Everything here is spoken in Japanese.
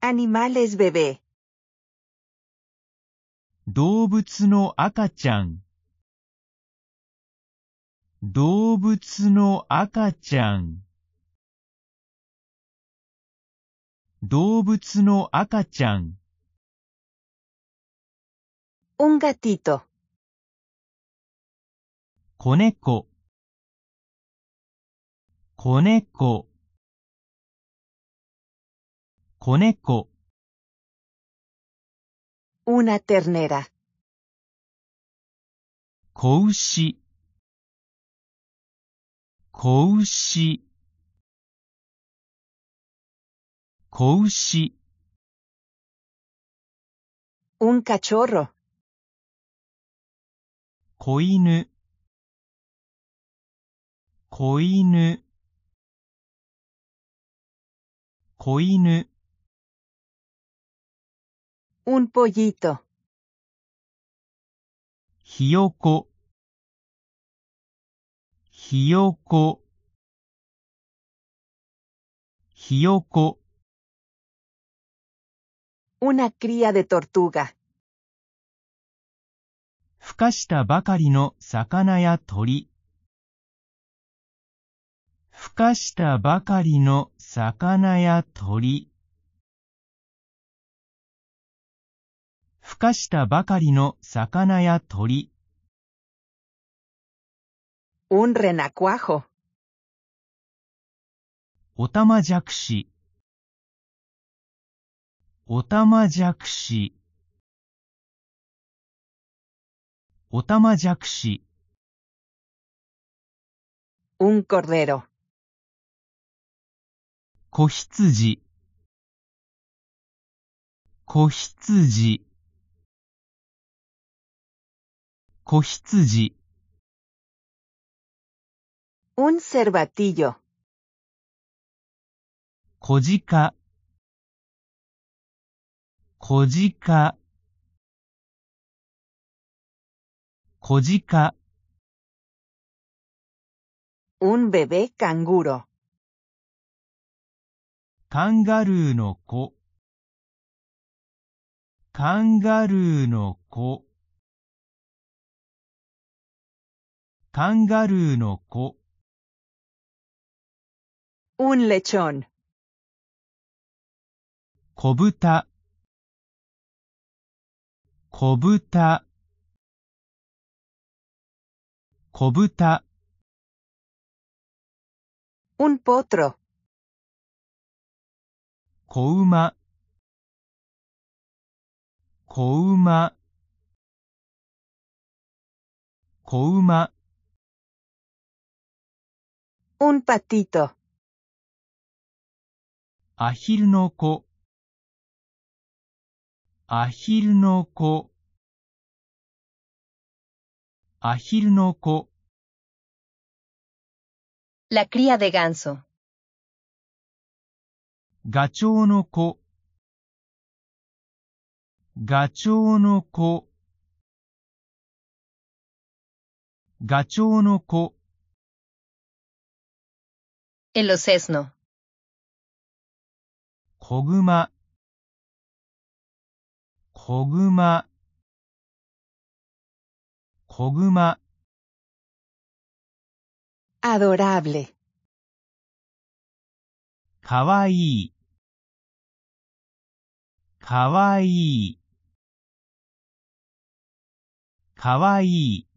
Animales bebé. 動物の赤ちゃん動物の赤ちゃん動物の赤ちゃん Un gatito. 子猫子猫子猫。Una ternera. 子牛。子牛。子牛。Un cachorro. 子犬。子犬。子犬。Un pollito. ひよこ、ひよこ、ひよこ。una cría de tortuga. ふかしたばかりの魚や鳥。ふかしたばかりの魚や鳥。孵化したばかりの魚や鳥。Un renacuajo. おたまじゃくし。おたまじゃくし。おたまじゃくし。Un cordero. 子羊。子羊。小羊 Un cervatillo. 小鹿小鹿小鹿 Un bebé canguro. カンガルーの子カンガルーの子カンガルーの子。Un lechón. 小豚。子豚。子豚。Un potro. 小馬。子馬。小馬。Un patito. Ajil no ko. Ajil no ko. Ajil no ko. La cría de ganso. Gachou no ko. Gachou no ko. ガチョウの子 El osesno. Koguma. Koguma. Koguma. Adorable. Kawaii. Kawaii. Kawaii.